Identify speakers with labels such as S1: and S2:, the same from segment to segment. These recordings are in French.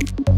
S1: Thank you.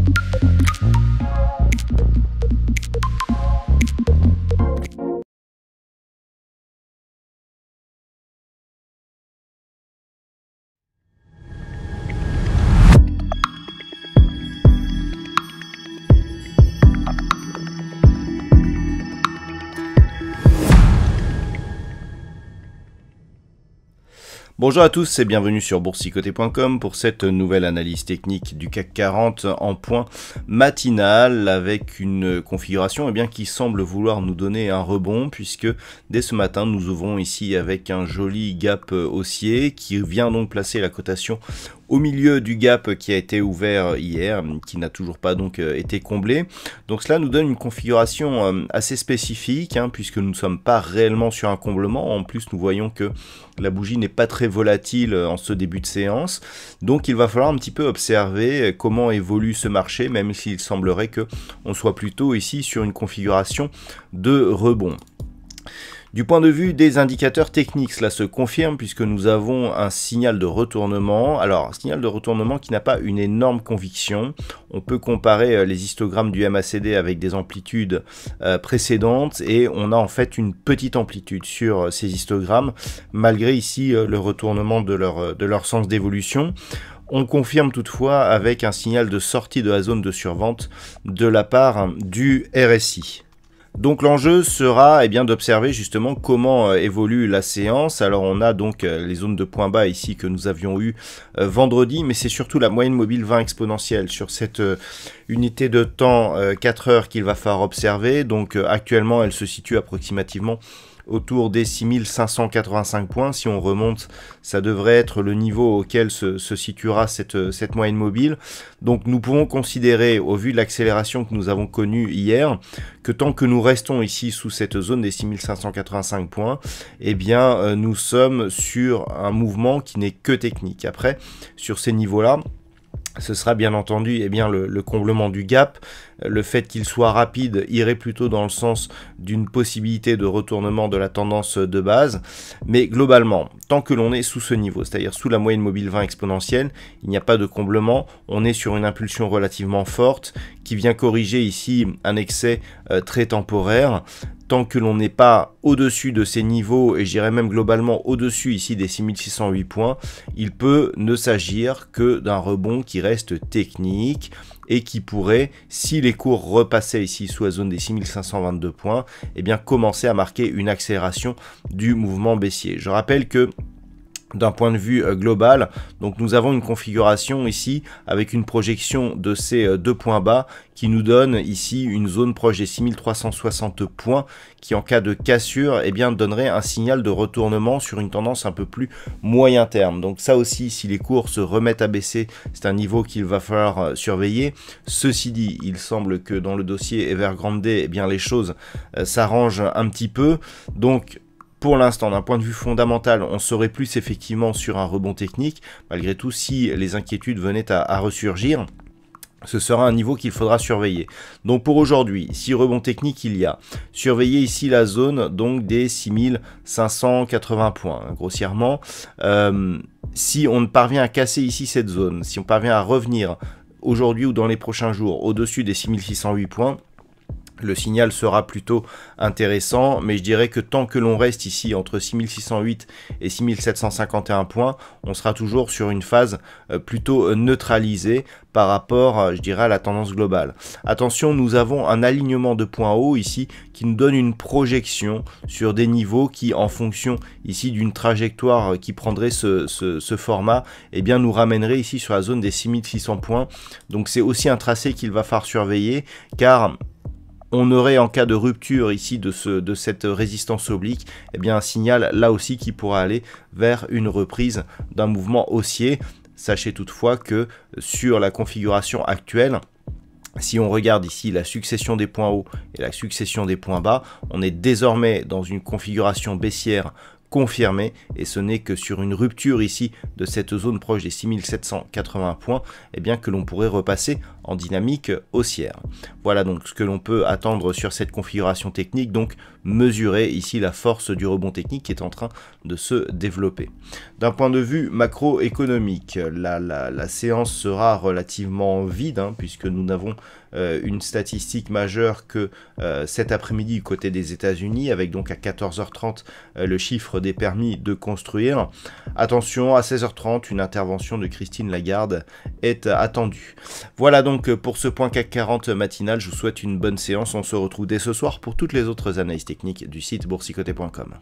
S1: Bonjour à tous et bienvenue sur boursicoté.com pour cette nouvelle analyse technique du CAC 40 en point matinal avec une configuration eh bien, qui semble vouloir nous donner un rebond puisque dès ce matin nous ouvrons ici avec un joli gap haussier qui vient donc placer la cotation au milieu du gap qui a été ouvert euh, hier, qui n'a toujours pas donc euh, été comblé. Donc cela nous donne une configuration euh, assez spécifique, hein, puisque nous ne sommes pas réellement sur un comblement. En plus, nous voyons que la bougie n'est pas très volatile en ce début de séance. Donc il va falloir un petit peu observer comment évolue ce marché, même s'il semblerait que on soit plutôt ici sur une configuration de rebond. Du point de vue des indicateurs techniques, cela se confirme puisque nous avons un signal de retournement. Alors, un signal de retournement qui n'a pas une énorme conviction. On peut comparer euh, les histogrammes du MACD avec des amplitudes euh, précédentes et on a en fait une petite amplitude sur euh, ces histogrammes, malgré ici le retournement de leur sens d'évolution. On confirme toutefois avec un signal de sortie de la zone de survente de la part du RSI. Donc l'enjeu sera eh bien d'observer justement comment euh, évolue la séance. Alors on a donc euh, les zones de points bas ici que nous avions eu euh, vendredi, mais c'est surtout la moyenne mobile 20 exponentielle sur cette unité de temps 4 heures qu'il va falloir observer. Donc actuellement elle se situe approximativement autour des 6585 points. Si on remonte, ça devrait être le niveau auquel se, situera cette, moyenne mobile. Donc nous pouvons considérer, au vu de l'accélération que nous avons connue hier, que tant que nous restons ici sous cette zone des 6585 points, eh bien euh, nous sommes sur un mouvement qui n'est que technique. Après, sur ces niveaux-là, ce sera bien entendu eh bien, le, le, comblement du gap. Le fait qu'il soit rapide irait plutôt dans le sens d'une possibilité de retournement de la tendance de base. Mais globalement, tant que l'on est sous ce niveau, c'est-à-dire sous la moyenne mobile 20 exponentielle, il n'y a pas de comblement. On est sur une impulsion relativement forte qui vient corriger ici un excès euh, très temporaire. Tant que l'on n'est pas au-dessus de ces niveaux, et j'irai même globalement au-dessus ici des 6608 points, il peut ne s'agir que d'un rebond qui reste technique et qui pourrait, si les cours repassaient ici sous la zone des 6522 points, et eh bien commencer à marquer une accélération du mouvement baissier. Je rappelle que d'un point de vue euh, global. Donc nous avons une configuration ici avec une projection de ces euh, deux points bas qui nous donne ici une zone proche des 6360 points qui en cas de cassure eh bien, donnerait un signal de retournement sur une tendance un peu plus moyen terme. Donc ça aussi si les cours se remettent à baisser c'est un niveau qu'il va falloir euh, surveiller. Ceci dit il semble que dans le dossier Evergrande eh bien, les choses s'arrangent un petit peu. Donc pour l'instant, d'un point de vue fondamental, on serait plus effectivement sur un rebond technique. Malgré tout, si les inquiétudes venaient à, ressurgir, ce sera un niveau qu'il faudra surveiller. Donc pour aujourd'hui, si rebond technique il y a, surveillez ici la zone donc des 6580 points, hein, grossièrement. Euh, si on parvient à casser ici cette zone, si on parvient à revenir aujourd'hui ou dans les prochains jours au-dessus des 6608 points, le signal sera plutôt intéressant, mais je dirais que tant que l'on reste ici entre 6608 et 6751 points, on sera toujours sur une phase euh, plutôt euh, neutralisée par rapport, euh, je dirais, à la tendance globale. Attention, nous avons un alignement de points hauts ici qui nous donne une projection sur des niveaux qui, en fonction ici d'une trajectoire qui prendrait ce, format, eh bien, nous ramènerait ici sur la zone des 6600 points. Donc c'est aussi un tracé qu'il va falloir surveiller, car on aurait en cas de rupture ici de, de cette résistance oblique, eh bien un signal là aussi qui pourra aller vers une reprise d'un mouvement haussier. Sachez toutefois que sur la configuration actuelle, si on regarde ici la succession des points hauts et la succession des points bas, on est désormais dans une configuration baissière confirmé et ce n'est que sur une rupture ici de cette zone proche des 6780 points et eh bien que l'on pourrait repasser en dynamique haussière. Voilà donc ce que l'on peut attendre sur cette configuration technique donc mesurer ici la force du rebond technique qui est en train de se développer. D'un point de vue macroéconomique, la, séance sera relativement vide hein, puisque nous n'avons euh, une statistique majeure que euh, cet après-midi du côté des États-Unis, avec donc à 14h30 euh, le chiffre des permis de construire. Attention, à 16h30, une intervention de Christine Lagarde est attendue. Voilà donc pour ce point CAC 40 matinal. Je vous souhaite une bonne séance. On se retrouve dès ce soir pour toutes les autres analyses technique du site boursicoté.com.